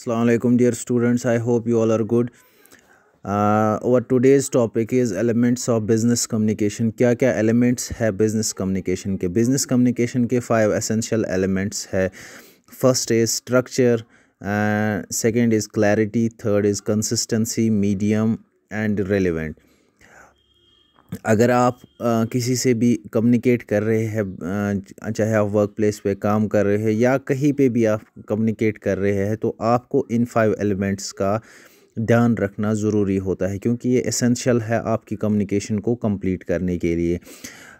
Assalamualaikum dear students I hope you all are good uh, our today's topic is elements of business communication kya kya elements hai business communication ke business communication ke five essential elements hai first is structure uh, second is clarity third is consistency medium and relevant अगर आप किसी से भी communicate कर रहे हैं चाहे आप वर्क प्लेस पर काम कर रहे हैं या कहीं पे भी आप कम्युनिकेट कर रहे हैं तो आपको इन फाइव एलिमेंट्स का ध्यान रखना ज़रूरी होता है क्योंकि ये एसेंशियल है आपकी कम्युनिकेशन को कंप्लीट करने के लिए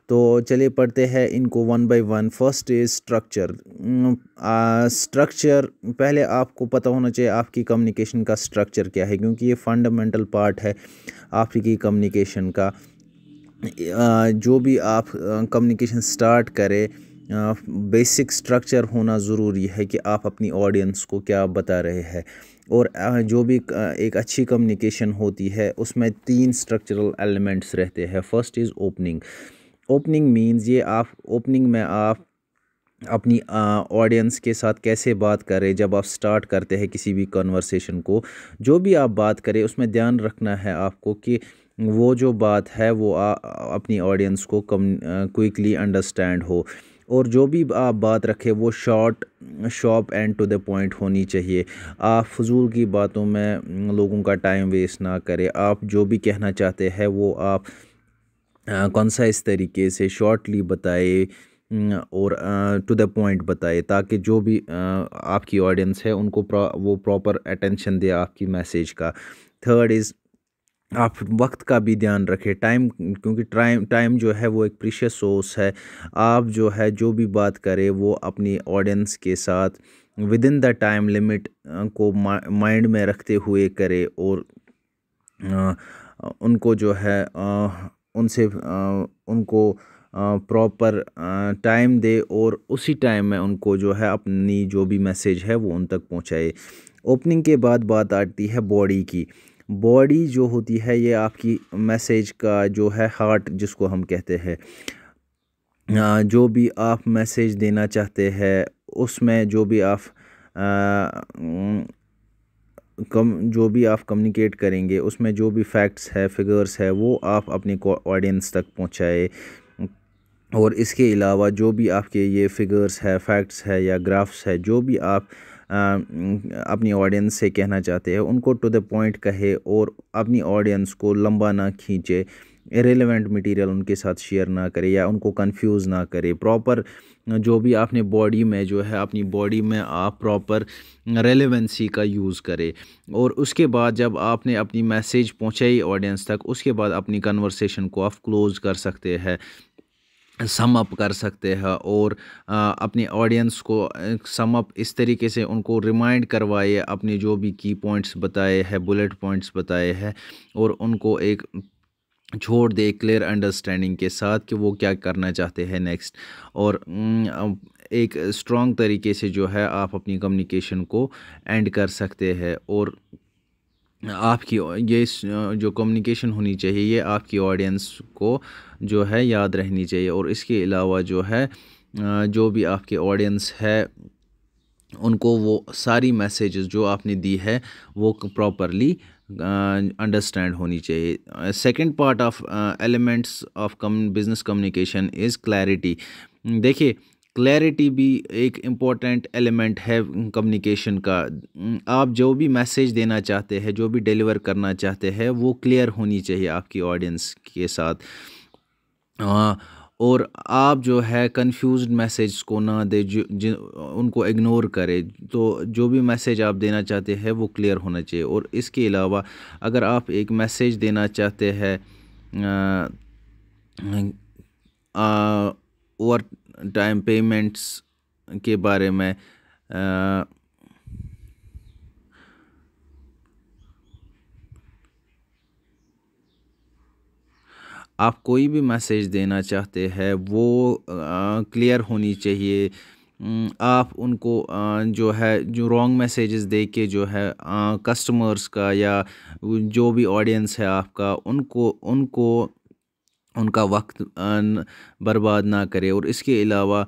तो चलिए पढ़ते हैं इनको one by one first is structure structure पहले आपको पता होना चाहिए आपकी कम्युनिकेशन का स्ट्रक्चर क्या है क्योंकि ये फंडामेंटल पार्ट है आपकी कम्युनिकेशन का जो भी आप कम्युनिकेशन स्टार्ट करें बेसिक स्ट्रक्चर होना ज़रूरी है कि आप अपनी ऑडियंस को क्या बता रहे हैं और जो भी एक अच्छी कम्युनिकेशन होती है उसमें तीन स्ट्रक्चरल एलिमेंट्स रहते हैं first is opening opening means ये आप ओपनिंग में आप अपनी ऑडियंस के साथ कैसे बात करें जब आप स्टार्ट करते हैं किसी भी कन्वर्सेशन को जो भी आप बात करें उसमें ध्यान रखना है आपको कि वो जो बात है वो आ, अपनी ऑडियंस को कम क्विकली अंडरस्टैंड हो और जो भी आप बात रखें वो short sharp and to the point होनी चाहिए आप फजूल की बातों में लोगों का टाइम वेस्ट ना करें आप जो भी कहना चाहते हैं वो आप कौन सा इस तरीके से शॉर्टली बताए और टू द पॉइंट बताए ताकि जो भी आ, आपकी ऑडियंस है उनको वो प्रॉपर अटेंशन दे आपकी मैसेज का थर्ड इज़ आप वक्त का भी ध्यान रखें टाइम क्योंकि टाइम टाइम जो है वो एक प्रीशियस सोर्स है आप जो है जो भी बात करें वो अपनी ऑडियंस के साथ within the time limit को माइंड में रखते हुए करें और उनको जो है उनसे उनको प्रॉपर टाइम दे और उसी टाइम में उनको जो है अपनी जो भी मैसेज है वो उन तक पहुंचाए ओपनिंग के बाद बात आती है बॉडी की बॉडी जो होती है ये आपकी मैसेज का जो है हार्ट जिसको हम कहते हैं जो भी आप मैसेज देना चाहते हैं उसमें जो भी आप कम जो भी आप कम्युनिकेट करेंगे उसमें जो भी फैक्ट्स है फिगर्स है वो आप अपने ऑडियंस तक पहुंचाए और इसके अलावा जो भी आपके ये फिगर्स है फैक्ट्स है या ग्राफ्स है जो भी आप अपनी ऑडियंस से कहना चाहते हैं उनको टू द पॉइंट कहे और अपनी ऑडियंस को लंबा ना खींचे रेलिवेंट मटेरियल उनके साथ शेयर ना करे या उनको कंफ्यूज ना करे प्रॉपर जो भी आपने बॉडी में जो है अपनी बॉडी में आप प्रॉपर रेलिवेंसी का यूज़ करें और उसके बाद जब आपने अपनी मैसेज पहुँचाई ऑडियंस तक उसके बाद अपनी कन्वर्सेशन को आप क्लोज़ कर सकते हैं सम अप कर सकते हैं और अपनी अपने ऑडियंस को सम अप इस तरीके से उनको रिमाइंड करवाए अपने जो भी की पॉइंट्स बताए हैं बुलेट पॉइंट्स बताए हैं और उनको एक छोड़ दे क्लियर अंडरस्टैंडिंग के साथ कि वो क्या करना चाहते हैं नेक्स्ट और एक स्ट्रॉन्ग तरीके से जो है आप अपनी कम्युनिकेशन को एंड कर सकते हैं और आपकी ये जो कम्युनिकेशन होनी चाहिए ये आपकी ऑडियंस को जो है याद रहनी चाहिए और इसके अलावा जो है जो भी आपके ऑडियंस है उनको वो सारी मैसेजेस जो आपने दी है वो प्रॉपरली अंडरस्टैंड होनी चाहिए second part of elements of कम बिजनेस कम्युनिकेशन इज़ क्लैरिटी देखिए क्लैरिटी भी एक इम्पॉर्टेंट एलिमेंट है कम्युनिकेशन का आप जो भी मैसेज देना चाहते हैं जो भी डिलीवर करना चाहते हैं वो क्लियर होनी चाहिए आपकी ऑडियंस के साथ आ, और आप जो है कंफ्यूज मैसेज को ना दे जो, जिन उनको इग्नोर करें तो जो भी मैसेज आप देना चाहते हैं वो क्लियर होना चाहिए और इसके अलावा अगर आप एक मैसेज देना चाहते हैं और टाइम पेमेंट्स के बारे में आप कोई भी मैसेज देना चाहते हैं वो क्लियर होनी चाहिए आप उनको जो है जो रॉन्ग मैसेजेस दे के जो है कस्टमर्स का या जो भी ऑडियंस है आपका उनको उनको उनका वक्त बर्बाद ना करें और इसके अलावा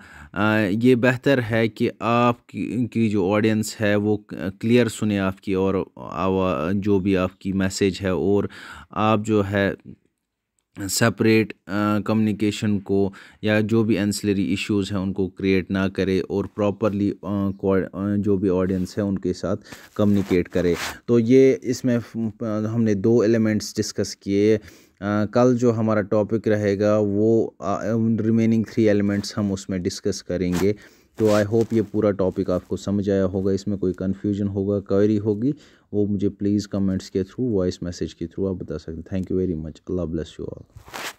ये बेहतर है कि आप की जो ऑडियंस है वो क्लियर सुने आपकी और आवा जो भी आपकी मैसेज है और आप जो है सेपरेट कम्युनिकेशन uh, को या जो भी एंसलरी इश्यूज़ हैं उनको क्रिएट ना करे और प्रॉपरली uh, uh, जो भी ऑडियंस है उनके साथ कम्युनिकेट करे तो ये इसमें हमने दो एलिमेंट्स डिस्कस किए Uh, कल जो हमारा टॉपिक रहेगा वो रिमेनिंग थ्री एलिमेंट्स हम उसमें डिस्कस करेंगे तो आई होप ये पूरा टॉपिक आपको समझ आया होगा इसमें कोई कन्फ्यूजन होगा क्वेरी होगी वो मुझे प्लीज़ कमेंट्स के थ्रू वॉइस मैसेज के थ्रू आप बता सकते हैं thank you very much Allah bless you all